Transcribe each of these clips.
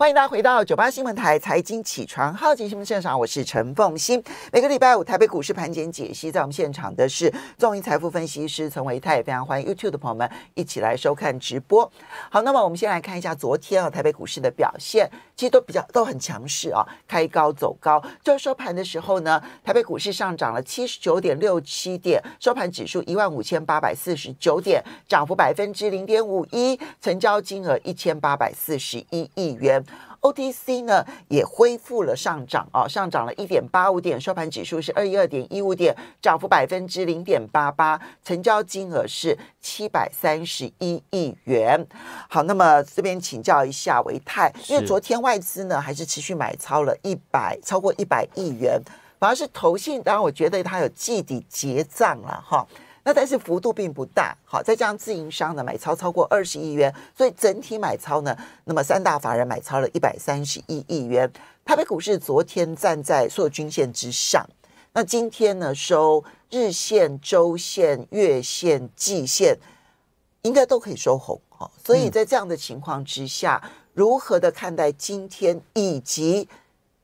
欢迎大家回到九八新闻台财经起床好，今新闻现场，我是陈凤欣。每个礼拜五台北股市盘前解析，在我们现场的是综艺财富分析师陈维泰，也非常欢迎 YouTube 的朋友们一起来收看直播。好，那么我们先来看一下昨天啊台北股市的表现，其实都比较都很强势啊，开高走高。最后收盘的时候呢，台北股市上涨了七十九点六七点，收盘指数一万五千八百四十九点，涨幅百分之零点五一，成交金额一千八百四十一亿元。OTC 呢也恢复了上涨啊，上涨了一点八五点，收盘指数是二一二点一五点，涨幅百分之零点八八，成交金额是七百三十一亿元。好，那么这边请教一下维泰，因为昨天外资呢还是持续买超了一百，超过一百亿元，反而是投信，当然我觉得它有季底结账了哈。那但是幅度并不大，好，再加上自营商的买超超过二十亿元，所以整体买超呢，那么三大法人买超了一百三十一亿元。台北股市昨天站在所有均线之上，那今天呢收日线、周线、月线、季线，应该都可以收红哈。所以在这样的情况之下，如何的看待今天以及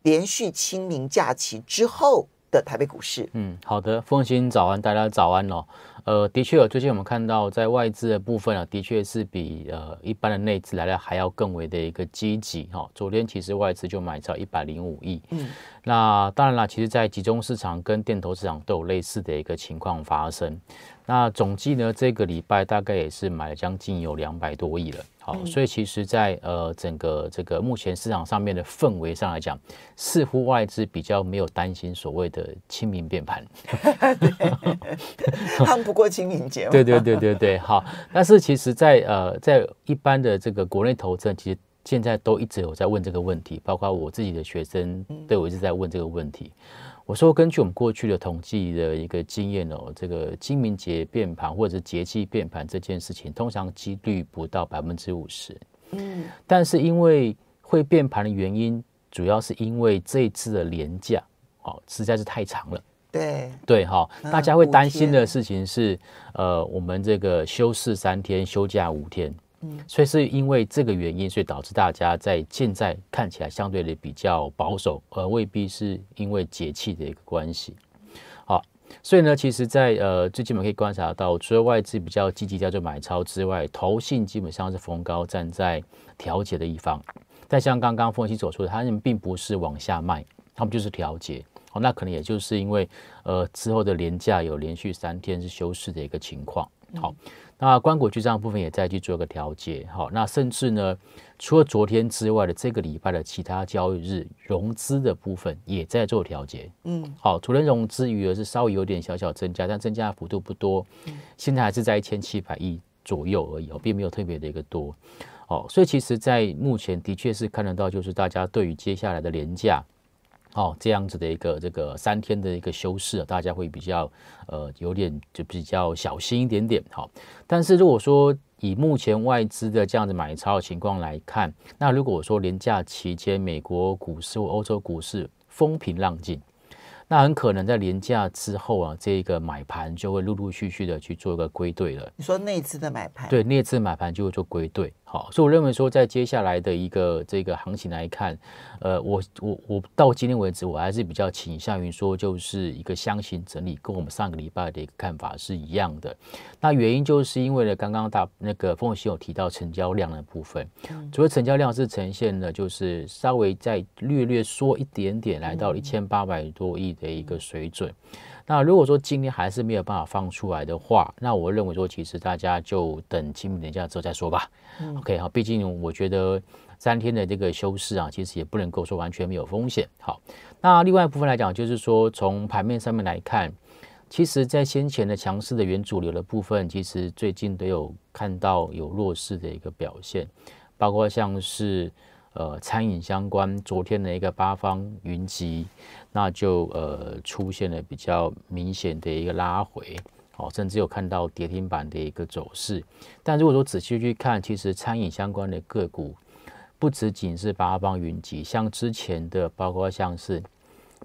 连续清明假期之后？的台北股市，嗯，好的，凤清早安，大家早安哦。呃，的确，最近我们看到在外资的部分啊，的确是比呃一般的内资来的还要更为的一个积极哈。昨天其实外资就买超一百零五亿。那当然啦，其实，在集中市场跟电投市场都有类似的一个情况发生。那总计呢，这个礼拜大概也是买了将近有两百多亿了。好，所以其实，在呃整个这个目前市场上面的氛围上来讲，似乎外资比较没有担心所谓的清明变盘。他们不过清明节对对对对对，好。但是，其实，在呃在一般的这个国内投资，其实。现在都一直有在问这个问题，包括我自己的学生对我一直在问这个问题。我说，根据我们过去的统计的一个经验哦，这个清明节变盘或者是节气变盘这件事情，通常几率不到百分之五十。嗯，但是因为会变盘的原因，主要是因为这次的廉价哦实在是太长了。对对，哈，大家会担心的事情是，呃，我们这个休市三天，休假五天。嗯，所以是因为这个原因，所以导致大家在现在看起来相对的比较保守，而未必是因为节气的一个关系。好，所以呢，其实，在呃，最基本可以观察到，除了外资比较积极叫做买超之外，投信基本上是逢高站在调节的一方。但像刚刚分析所说的，他们并不是往下卖，他们就是调节。好，那可能也就是因为呃之后的廉假有连续三天是休市的一个情况。好，那关谷巨账部分也再去做个调节。好，那甚至呢，除了昨天之外的这个礼拜的其他交易日，融资的部分也在做调节。嗯，好，除了融资余额是稍微有点小小增加，但增加的幅度不多。现在还是在一千七百亿左右而已哦，并没有特别的一个多。哦，所以其实，在目前的确是看得到，就是大家对于接下来的廉价。哦，这样子的一个这个三天的一个休市，大家会比较呃有点就比较小心一点点。好，但是如果说以目前外资的这样子买超的情况来看，那如果说连假期间美国股市或欧洲股市风平浪静，那很可能在年假之后啊，这一个买盘就会陆陆续续的去做一个归队了。你说内资的买盘？对，内资买盘就会做归队。所以我认为说，在接下来的一个这个行情来看，呃，我我我到今天为止，我还是比较倾向于说，就是一个箱型整理，跟我们上个礼拜的一个看法是一样的。那原因就是因为呢，刚刚大那个烽火有提到成交量的部分，嗯，了成交量是呈现了，就是稍微再略略缩一点点，来到一千八百多亿的一个水准。那如果说今天还是没有办法放出来的话，那我认为说，其实大家就等清明年假之后再说吧。OK 好，毕竟我觉得三天的这个休市啊，其实也不能够说完全没有风险。好，那另外一部分来讲，就是说从盘面上面来看，其实，在先前的强势的原主流的部分，其实最近都有看到有弱势的一个表现，包括像是呃餐饮相关，昨天的一个八方云集。那就呃出现了比较明显的一个拉回，哦，甚至有看到跌停板的一个走势。但如果说仔细去看，其实餐饮相关的个股，不只仅是八方云集，像之前的包括像是。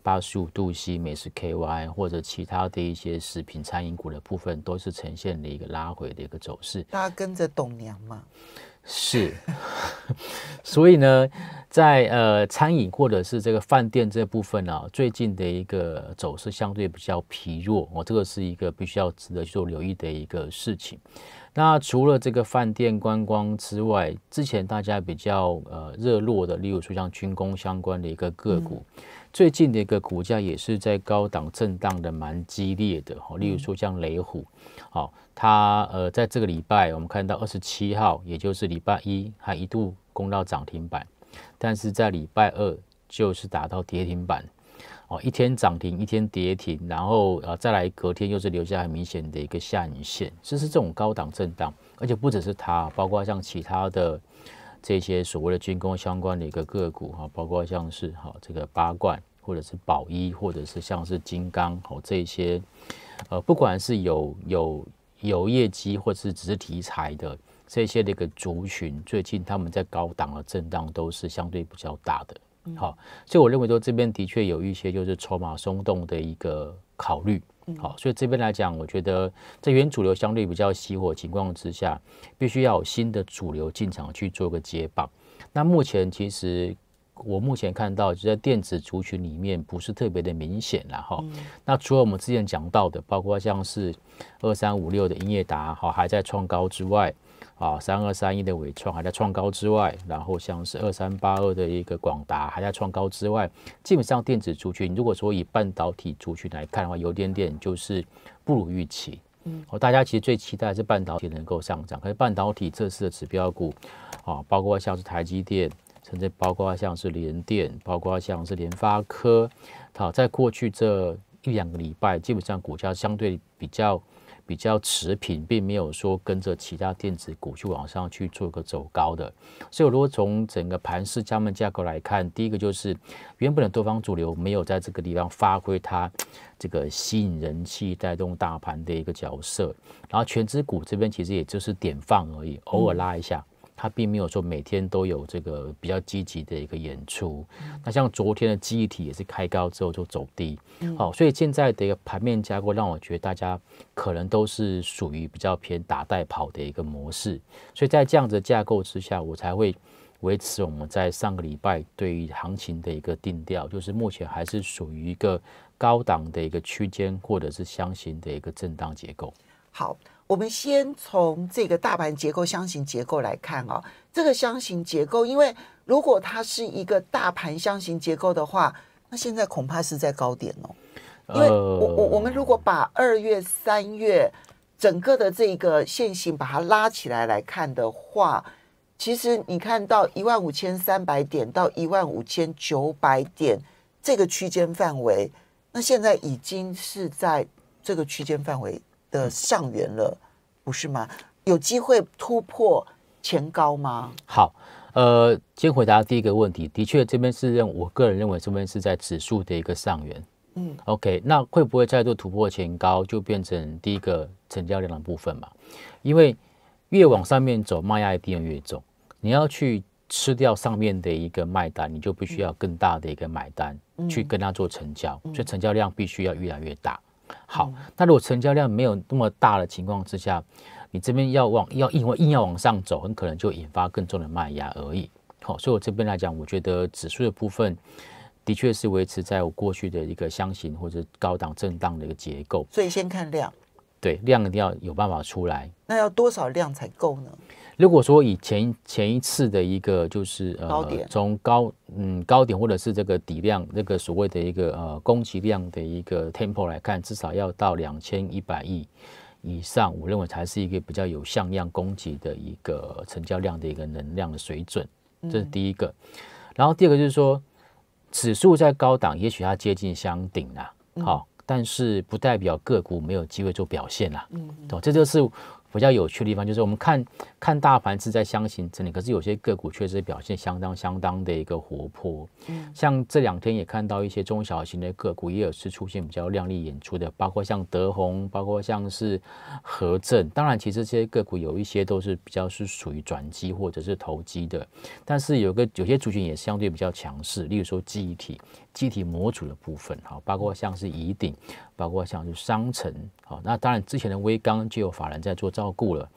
八十五度西、美食 KY 或者其他的一些食品、餐饮股的部分，都是呈现了一个拉回的一个走势。大家跟着董娘嘛？是。所以呢，在呃餐饮或者是这个饭店这部分呢，最近的一个走势相对比较疲弱。哦，这个是一个必须要值得去做留意的一个事情。那除了这个饭店、观光之外，之前大家比较呃热络的，例如说像军工相关的一个个股。最近的一个股价也是在高档震荡的蛮激烈的哈，例如说像雷虎，好，它呃在这个礼拜我们看到二十七号，也就是礼拜一，它一度攻到涨停板，但是在礼拜二就是打到跌停板，哦，一天涨停一天跌停，然后呃再来隔天又是留下很明显的一个下影线，这是这种高档震荡，而且不只是它，包括像其他的。这些所谓的军工相关的一个个股哈，包括像是哈这个八冠，或者是宝一，或者是像是金刚，好这些，呃，不管是有有有业绩，或者是只是题材的这些的一个族群，最近他们在高档的震荡都是相对比较大的，好，所以我认为说这边的确有一些就是筹码松动的一个考虑。好，所以这边来讲，我觉得在原主流相对比较熄火情况之下，必须要有新的主流进场去做个接棒。那目前其实。我目前看到就在电子族群里面不是特别的明显了哈。那除了我们之前讲到的，包括像是二三五六的英业达哈还在创高之外，啊三二三一的伟创还在创高之外，然后像是二三八二的一个广达还在创高之外，基本上电子族群如果说以半导体族群来看的话，有点点就是不如预期。嗯，大家其实最期待是半导体能够上涨，可是半导体这次的指标股啊，包括像是台积电。甚至包括像是联电，包括像是联发科，好，在过去这一两个礼拜，基本上股价相对比较比较持平，并没有说跟着其他电子股去往上去做个走高的。所以，如果从整个盘市加门架构来看，第一个就是原本的多方主流没有在这个地方发挥它这个吸引人气、带动大盘的一个角色。然后，全资股这边其实也就是点放而已，偶尔拉一下。他并没有说每天都有这个比较积极的一个演出。那像昨天的记忆体也是开高之后就走低。好，所以现在的一个盘面架构让我觉得大家可能都是属于比较偏打带跑的一个模式。所以在这样的架构之下，我才会维持我们在上个礼拜对于行情的一个定调，就是目前还是属于一个高档的一个区间或者是箱型的一个震荡结构。好。我们先从这个大盘结构箱型结构来看哦，这个箱型结构，因为如果它是一个大盘箱型结构的话，那现在恐怕是在高点哦。因为，我我我们如果把二月、三月整个的这个线形把它拉起来来看的话，其实你看到一万五千三百点到一万五千九百点这个区间范围，那现在已经是在这个区间范围。的上缘了，不是吗？有机会突破前高吗？好，呃，先回答第一个问题。的确，这边是认，我个人认为，这边是在指数的一个上缘。嗯，OK，那会不会再做突破前高，就变成第一个成交量的部分嘛？因为越往上面走，卖压一定越重。你要去吃掉上面的一个卖单，你就必须要更大的一个买单去跟他做成交，所以成交量必须要越来越大。好，那如果成交量没有那么大的情况之下，你这边要往要硬硬要往上走，很可能就引发更重的卖压而已。好，所以我这边来讲，我觉得指数的部分的确是维持在我过去的一个箱型或者高档震荡的一个结构。所以先看量，对，量一定要有办法出来。那要多少量才够呢？如果说以前前一次的一个就是呃，从高嗯高点或者是这个底量那个所谓的一个呃供给量的一个 tempo 来看，至少要到两千一百亿以上，我认为才是一个比较有像样供给的一个成交量的一个能量的水准。这是第一个。然后第二个就是说，指数在高档，也许它接近箱顶啊，好，但是不代表个股没有机会做表现啦。嗯，对，这就是。比较有趣的地方就是，我们看看大盘是在箱型整理，可是有些个股确实表现相当相当的一个活泼。嗯，像这两天也看到一些中小型的个股，也有是出现比较亮丽演出的，包括像德宏，包括像是和正。当然，其实这些个股有一些都是比较是属于转机或者是投机的，但是有个有些族群也相对比较强势，例如说记忆体。机体模组的部分，哈，包括像是乙顶，包括像是商城，好，那当然之前的微刚就有法人在做照顾了。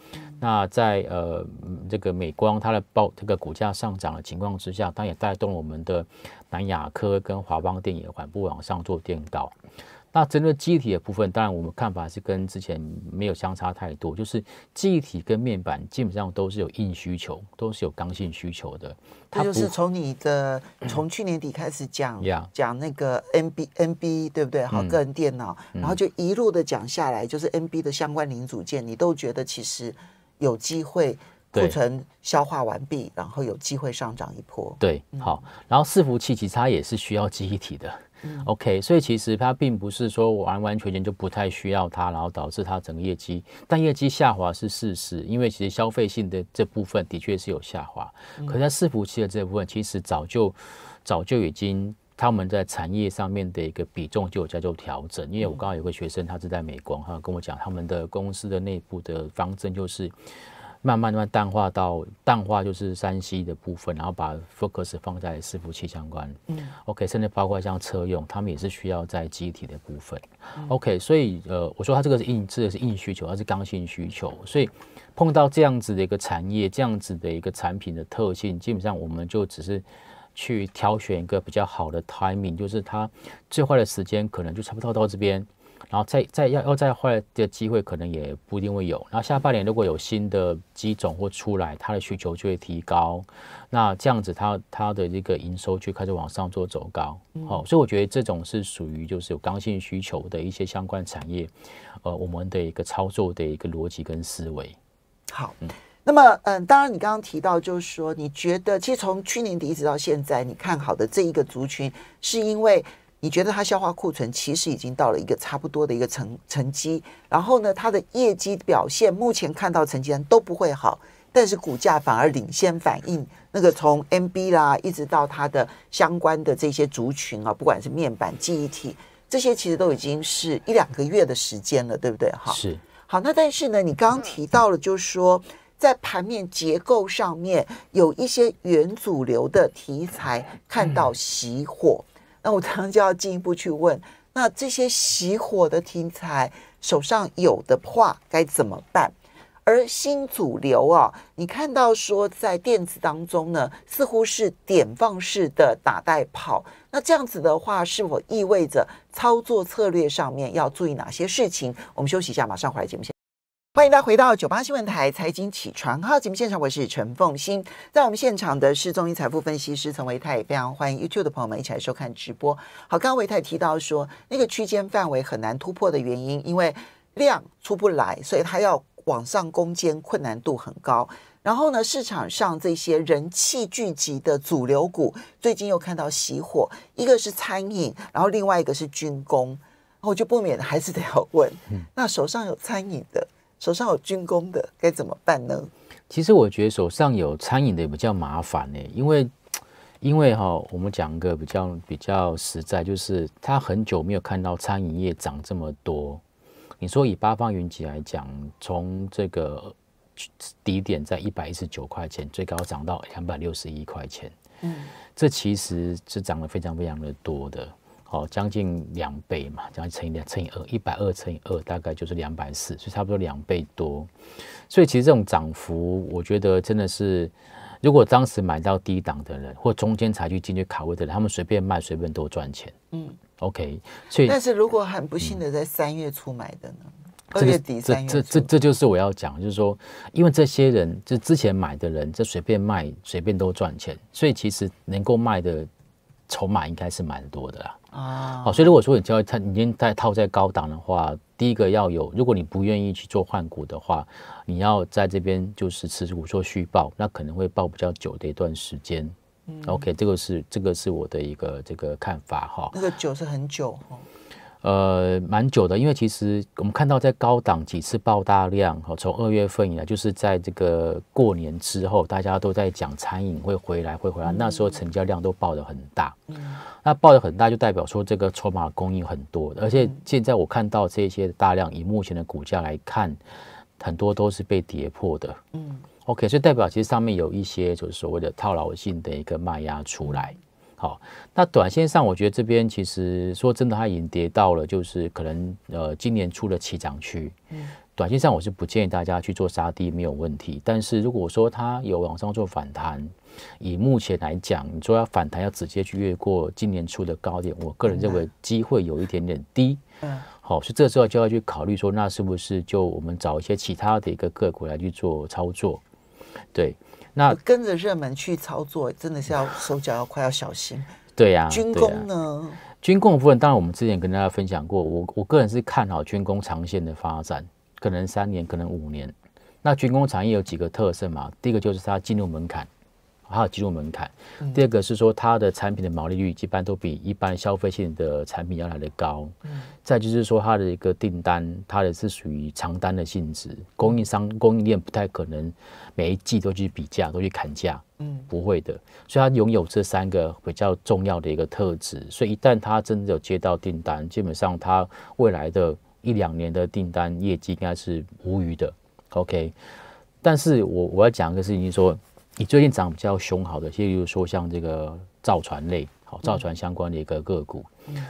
那在呃这个美光它的报这个股价上涨的情况之下，它也带动我们的南亚科跟华邦电也缓步往上做垫高。那针对基体的部分，当然我们看法是跟之前没有相差太多，就是忆体跟面板基本上都是有硬需求，都是有刚性需求的。它就是从你的从去年底开始讲讲那个 NB NB 对不对？好，个人电脑，然后就一路的讲下来，就是 NB 的相关零组件，你都觉得其实有机会库存消化完毕，然后有机会上涨一波。对，好，然后伺服器其实它也是需要忆体的。OK，所以其实它并不是说完完全全就不太需要它，然后导致它整个业绩。但业绩下滑是事实，因为其实消费性的这部分的确是有下滑。可在伺服器的这部分，其实早就、早就已经他们在产业上面的一个比重就有在做调整。因为我刚刚有个学生，他是在美国，哈，跟我讲他们的公司的内部的方针就是。慢慢慢慢淡化到淡化，就是山西的部分，然后把 focus 放在伺服器相关，嗯，OK，甚至包括像车用，他们也是需要在机体的部分，OK，所以呃，我说它这个是硬，这个是硬需求，它是刚性需求，所以碰到这样子的一个产业，这样子的一个产品的特性，基本上我们就只是去挑选一个比较好的 timing，就是它最坏的时间可能就差不多到这边。然后再再要要再坏的机会，可能也不一定会有。然后下半年如果有新的机种或出来，它的需求就会提高。那这样子，它它的这个营收就开始往上做走高。好，所以我觉得这种是属于就是有刚性需求的一些相关产业。呃，我们的一个操作的一个逻辑跟思维。好，那么嗯，当然你刚刚提到，就是说你觉得，其实从去年底一直到现在，你看好的这一个族群，是因为。你觉得它消化库存其实已经到了一个差不多的一个层成积，然后呢，它的业绩表现目前看到成绩单都不会好，但是股价反而领先反应。那个从 m b 啦，一直到它的相关的这些族群啊，不管是面板、记忆体，这些其实都已经是一两个月的时间了，对不对？哈，是好。那但是呢，你刚刚提到了，就是说在盘面结构上面有一些原主流的题材看到熄火。那我当然就要进一步去问，那这些熄火的题材手上有的话该怎么办？而新主流啊，你看到说在电子当中呢，似乎是点放式的打带跑，那这样子的话，是否意味着操作策略上面要注意哪些事情？我们休息一下，马上回来节目先。欢迎大家回到九八新闻台财经起床哈！节目现场我是陈凤欣，在我们现场的是中银财富分析师陈维太，非常欢迎 YouTube 的朋友们一起来收看直播。好，刚刚维太提到说，那个区间范围很难突破的原因，因为量出不来，所以它要往上攻坚，困难度很高。然后呢，市场上这些人气聚集的主流股，最近又看到熄火，一个是餐饮，然后另外一个是军工，我就不免还是得要问，那手上有餐饮的？手上有军工的该怎么办呢？其实我觉得手上有餐饮的也比较麻烦呢，因为因为哈，我们讲个比较比较实在，就是他很久没有看到餐饮业涨这么多。你说以八方云集来讲，从这个低点在一百一十九块钱，最高涨到两百六十一块钱，嗯，这其实是涨了非常非常的多的。好，将近两倍嘛，近乘以两，乘以二，一百二乘以二，大概就是两百四，所以差不多两倍多。所以其实这种涨幅，我觉得真的是，如果当时买到低档的人，或中间才去进去卡位的人，他们随便卖随便都赚钱。嗯，OK。所以，但是如果很不幸的在三月初买的呢？这这这这就是我要讲，就是说，因为这些人就之前买的人，这随便卖随便都赚钱，所以其实能够卖的筹码应该是蛮多的啦。啊，好，所以如果说你交易它，你在套在高档的话，第一个要有，如果你不愿意去做换股的话，你要在这边就是持股做虚报，那可能会报比较久的一段时间。OK，这个是这个是我的一个这个看法哈。那个久是很久哦。呃，蛮久的，因为其实我们看到在高档几次爆大量，从二月份以来，就是在这个过年之后，大家都在讲餐饮会回来，会回来，那时候成交量都爆的很大。嗯，那爆的很大就代表说这个筹码供应很多，而且现在我看到这些大量，以目前的股价来看，很多都是被跌破的。嗯，OK，所以代表其实上面有一些就是所谓的套牢性的一个卖压出来。好，那短线上，我觉得这边其实说真的，它已经跌到了，就是可能呃今年初的起涨区。嗯，短线上我是不建议大家去做杀低没有问题。但是如果说它有往上做反弹，以目前来讲，你说要反弹要直接去越过今年初的高点，我个人认为机会有一点点低。嗯，好，所以这时候就要去考虑说，那是不是就我们找一些其他的一个个股来去做操作？对。那跟着热门去操作，真的是要手脚要快，要小心。对呀，军工呢？军工的部分，当然我们之前跟大家分享过，我我个人是看好军工长线的发展，可能三年，可能五年。那军工产业有几个特色嘛？第一个就是它进入门槛。还有进入门槛，第二个是说它的产品的毛利率一般都比一般消费性的产品要来的高，嗯，再就是说它的一个订单，它的是属于长单的性质，供应商供应链不太可能每一季都去比价，都去砍价，嗯，不会的，所以它拥有这三个比较重要的一个特质，所以一旦它真的有接到订单，基本上它未来的一两年的订单业绩应该是无余的，OK，但是我我要讲一个事情说。你最近涨比较凶，好的，像如说像这个造船类，好，造船相关的一个个股。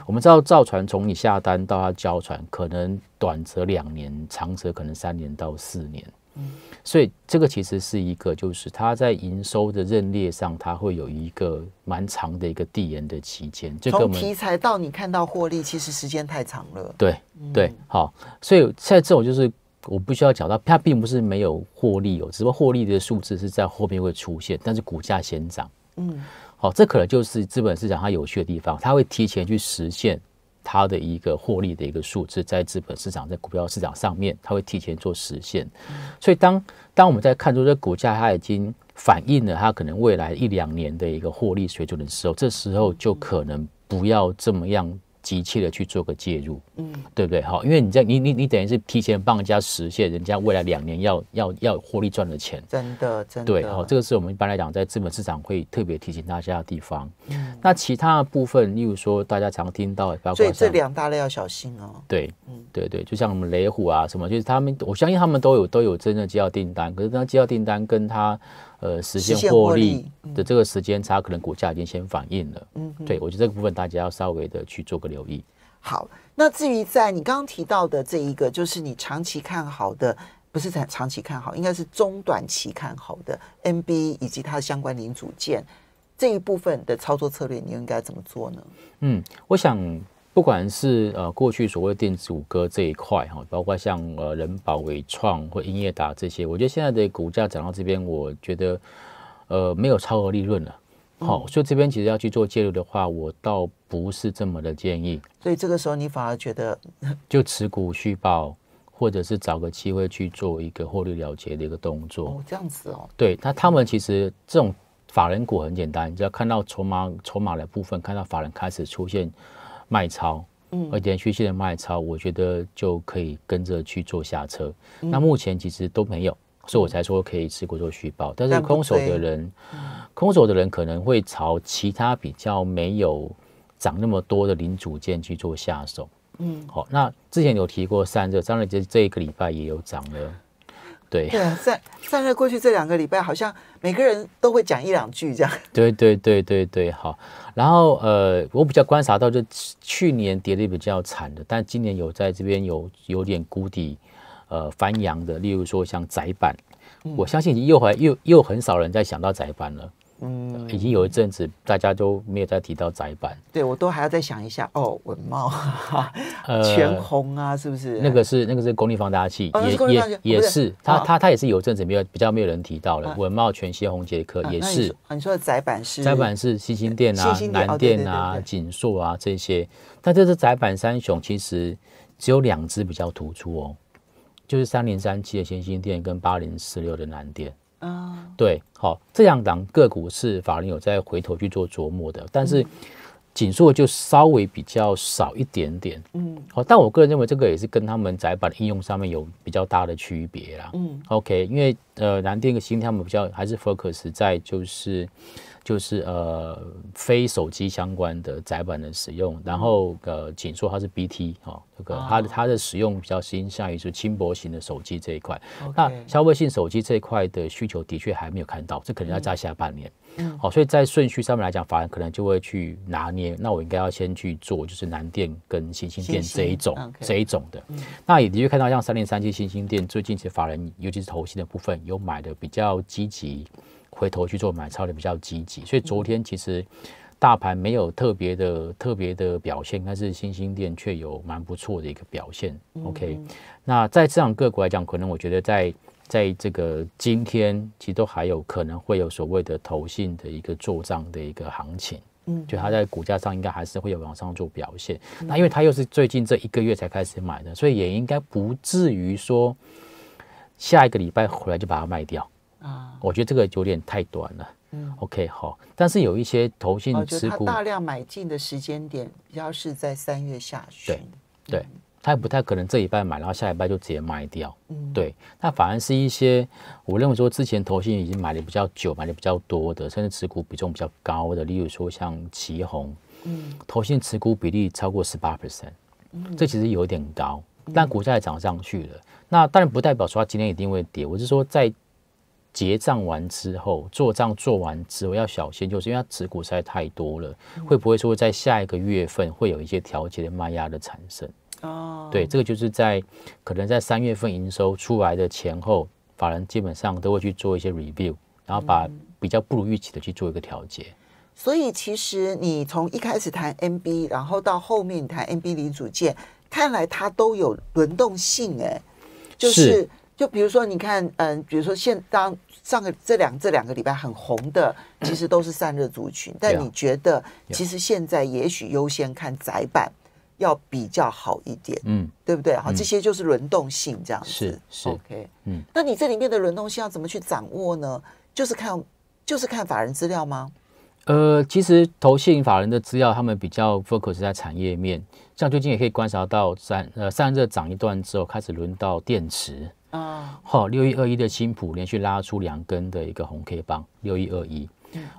我们知道造船从你下单到它交船，可能短则两年，长则可能三年到四年。嗯，所以这个其实是一个，就是它在营收的认列上，它会有一个蛮长的一个递延的期间。从题材到你看到获利，其实时间太长了。对对，好，所以在这种就是。我不需要讲到它，并不是没有获利有，只不过获利的数字是在后面会出现，但是股价先涨。嗯，好，这可能就是资本市场它有趣的地方，它会提前去实现它的一个获利的一个数字，在资本市场在股票市场上面，它会提前做实现。所以，当当我们在看出这股价它已经反映了它可能未来一两年的一个获利水准的时候，这时候就可能不要这么样。急切的去做个介入，嗯，对不对？好，因为你在你你你等于是提前帮人家实现人家未来两年要要要获利赚的钱，真的真的对。好，这个是我们一般来讲在资本市场会特别提醒大家的地方。那其他的部分，例如说大家常听到，所以这两大类要小心哦。对，嗯，对对，就像我们雷虎啊什么，就是他们，我相信他们都有都有真正接到订单，可是当他接到订单跟他。呃，实现获利的这个时间差，可能股价已经先反应了。嗯，对我觉得这个部分大家要稍微的去做个留意。好，那至于在你刚刚提到的这一个，就是你长期看好的，不是长长期看好，应该是中短期看好的 N B 以及它的相关零组件这一部分的操作策略，你应该怎么做呢？嗯，我想。不管是呃过去所谓电子五哥这一块哈，包括像呃人保、伟创或音乐达这些，我觉得现在的股价涨到这边，我觉得呃没有超额利润了。好，所以这边其实要去做介入的话，我倒不是这么的建议。所以这个时候你反而觉得，就持股续报，或者是找个机会去做一个获利了结的一个动作。哦，这样子哦。对，那他们其实这种法人股很简单，只要看到筹码筹码的部分，看到法人开始出现。卖超，嗯，而且续性的卖超，我觉得就可以跟着去做下车。那目前其实都没有，所以我才说可以持股做续报。但是空手的人，空手的人可能会朝其他比较没有涨那么多的零组件去做下手。嗯，好，那之前有提过散热，张瑞杰这一个礼拜也有涨了。对，散散热过去这两个礼拜，好像每个人都会讲一两句这样。对对对对对，好。然后呃，我比较观察到，就去年跌得比较惨的，但今年有在这边有有点谷底呃翻扬的，例如说像窄板，我相信又还又又很少人在想到窄板了。嗯，已经有一阵子大家都没有再提到窄板，对我都还要再想一下哦。文茂全红啊，是不是？那个是那个是公立放大器，也也也是，它它它也是有一阵子没有比较没有人提到了。文茂全息红杰克也是。你说的窄板是？窄板是新兴店啊，南店啊，锦硕啊这些。但这是窄板三雄，其实只有两只比较突出哦，就是三零三七的新兴店跟八零四六的南店。对，好，这两档个股是法人有在回头去做琢磨的，但是紧缩就稍微比较少一点点，嗯，好，但我个人认为这个也是跟他们窄板的应用上面有比较大的区别啦，嗯，OK，因为呃，南电跟新他们比较还是 focus 在就是。就是呃非手机相关的窄板的使用，然后呃仅说它是 BT 哈，这个它的它的使用比较倾向于是轻薄型的手机这一块。那消费性手机这一块的需求的确还没有看到，这可能要在下半年。好，所以在顺序上面来讲，法人可能就会去拿捏。那我应该要先去做，就是南电跟新兴电这一种这一种的。那也的确看到像三零三七新兴电最近其实法人尤其是投信的部分有买的比较积极。回头去做买超的比较积极，所以昨天其实大盘没有特别的特别的表现，但是新兴店却有蛮不错的一个表现。OK，那在市场个股来讲，可能我觉得在在这个今天，其实都还有可能会有所谓的投信的一个做账的一个行情。嗯，就它在股价上应该还是会有往上做表现。那因为它又是最近这一个月才开始买的，所以也应该不至于说下一个礼拜回来就把它卖掉。啊，我觉得这个有点太短了。嗯，OK，好，但是有一些投信持股，大量买进的时间点要是在三月下旬。对，对，他也不太可能这一拜买，然后下一拜就直接卖掉。嗯，对，那反而是一些我认为说之前投信已经买的比较久、买的比较多的，甚至持股比重比较高的，例如说像旗红，嗯，投信持股比例超过十八 percent，这其实有点高，但股价也涨上去了。那当然不代表说它今天一定会跌，我是说在。结账完之后，做账做完之后要小心，就是因为它持股实在太多了，会不会说在下一个月份会有一些调节的卖压的产生？哦，对，这个就是在可能在三月份营收出来的前后，法人基本上都会去做一些 review，然后把比较不如预期的去做一个调节。所以其实你从一开始谈 NB，然后到后面谈 NB 零组件，看来它都有轮动性，哎，就是。就比如说，你看，嗯，比如说现当上个这两这两个礼拜很红的，其实都是散热族群。但你觉得，其实现在也许优先看窄板要比较好一点，嗯，对不对？好，这些就是轮动性这样子。是，OK，嗯，那你这里面的轮动性要怎么去掌握呢？就是看，就是看法人资料吗？呃，其实投信法人的资料，他们比较 focus 在产业面，像最近也可以观察到散呃散热涨一段之后，开始轮到电池。哦，好，六一二一的青浦连续拉出两根的一个红 K 棒，六一二一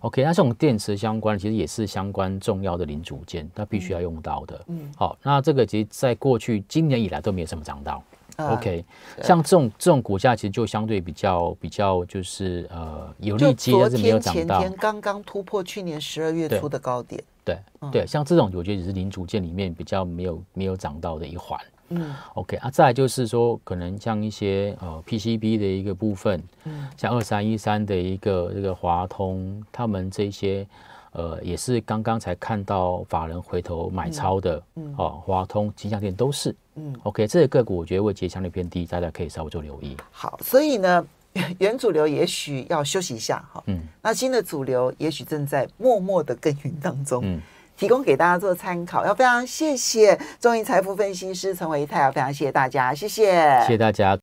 ，OK。那这种电池相关，其实也是相关重要的零组件，它必须要用到的。嗯，好，那这个其实在过去今年以来都没有什么涨到，OK。像这种这种股价其实就相对比较比较就是呃有利接，但是没有涨到，刚刚突破去年十二月初的高点。对对，像这种我觉得也是零组件里面比较没有没有涨到的一环。嗯，OK，啊，再来就是说，可能像一些呃 PCB 的一个部分，嗯，像二三一三的一个这个华通，他们这些呃也是刚刚才看到法人回头买超的，嗯，哦，华通、金象店都是，嗯，OK，这些个股我觉得位接相对偏低，大家可以稍微做留意。好，所以呢，原 主流也许要休息一下哈，嗯，那新的主流也许正在默默的耕耘当中，嗯。提供给大家做参考，要非常谢谢中银财富分析师陈维泰要非常谢谢大家，谢谢，谢谢大家。